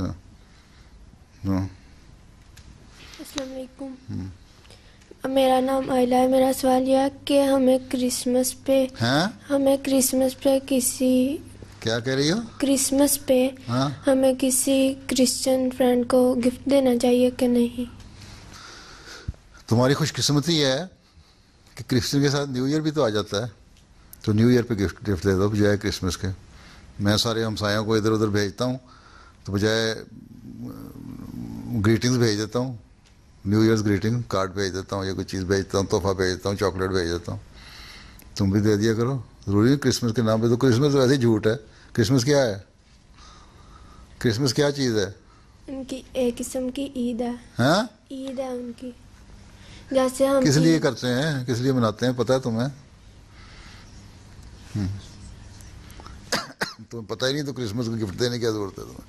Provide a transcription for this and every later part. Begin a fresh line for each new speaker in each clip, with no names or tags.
हाँ। हाँ।
असलकुम मेरा नाम आयला है मेरा सवाल यह कि हमें क्रिसमस पे हैं? हाँ? हमें क्रिसमस पे किसी क्या कह रही हो क्रिसमस पे हाँ? हमें किसी क्रिश्चियन फ्रेंड को गिफ्ट देना चाहिए कि नहीं
तुम्हारी खुशकिस्मती है कि क्रिश्चियन के साथ न्यू ईयर भी तो आ जाता है तो न्यू ईयर पे गिफ्ट गिफ्ट दे दो जो है क्रिसमस के मैं सारे हमसायों को इधर उधर भेजता हूँ तो बजाय ग्रीटिंग्स भेज देता हूँ न्यू ईयर्स ग्रीटिंग कार्ड भेज देता हूँ या कोई चीज़ भेजता हूँ तोहफा भेज देता हूँ चॉकलेट भेज देता हूँ तुम भी दे दिया करो ज़रूरी है क्रिसमस के नाम पे तो क्रिसमस तो वैसे झूठ है क्रिसमस क्या है क्रिसमस क्या चीज़ है
उनकी एक किस्म की ईद है हाँ ईद है उनकी जैसे हम किस लिए
करते हैं किस लिए मनाते हैं पता है तुम्हें हम्म। तुम्हें पता ही नहीं तो क्रिसमस को गिफ्ट देने की क्या जरूरत है तुम्हें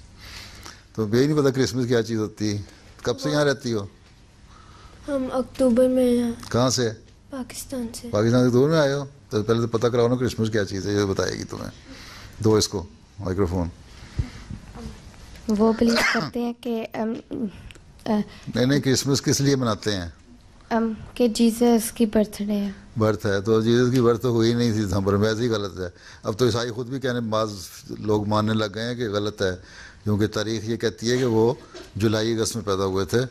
तो यही नहीं पता क्रिसमस क्या चीज़ होती है कब से यहाँ हाँ। रहती हो
हम अक्टूबर में कहाँ से पाकिस्तान से पाकिस्तान
से दूर में आए हो तो पहले तो पता कराओ ना क्रिसमस क्या चीज़ है ये बताएगी तुम्हें दो इसको माइक्रोफोन
वो बिलीव करते हैं कि नहीं
नहीं क्रिसमस किस लिए मनाते हैं
um, कि जीसस की बर्थडे है
बर्थ है तो जीसस की बर्थ तो हुई नहीं थी में वैसे ही गलत है अब तो ईसाई खुद भी कहने बाज लोग मानने लग गए हैं कि गलत है क्योंकि तारीख ये कहती है कि वो जुलाई अगस्त में पैदा हुए थे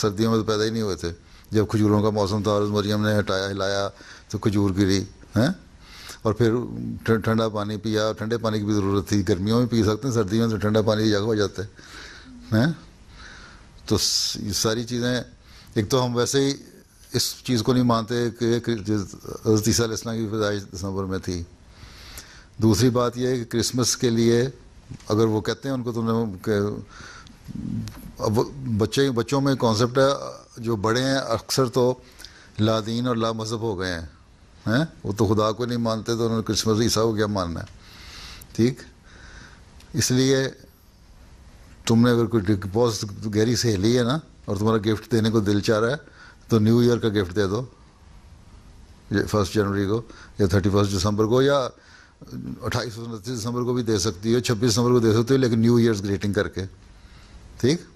सर्दियों में तो पैदा ही नहीं हुए थे जब खजूरों का मौसम था और मरियम ने हटाया हिलाया तो खजूर गिरी हैं और फिर ठंडा पानी पिया ठंडे पानी की भी ज़रूरत थी गर्मियों में पी सकते हैं सर्दियों में तो ठंडा पानी की जगह हो जाता है हैं तो सारी चीज़ें एक तो हम वैसे ही इस चीज़ को नहीं मानते कि तीसरा ईसा की पैदाइश दिसंबर में थी दूसरी बात यह है कि क्रिसमस के लिए अगर वो कहते हैं उनको तो अब बच्चे बच्चों में कॉन्सेप्ट है जो बड़े हैं अक्सर तो लादीन और ला मज़हब हो गए हैं हैं वो तो खुदा को नहीं मानते तो उन्होंने क्रिसमस ईसा को क्या मानना है ठीक इसलिए तुमने अगर कोई बहुत गहरी सहेली है ना और तुम्हारा गिफ्ट देने को दिल चाह रहा है तो न्यू ईयर का गिफ्ट दे दो ये फर्स्ट जनवरी को या थर्टी फर्स्ट दिसंबर को या अट्ठाईस उनतीस दिसंबर को भी दे सकती हो छब्बीस दिसंबर को दे सकती हो लेकिन न्यू ईयर्स ग्रीटिंग करके ठीक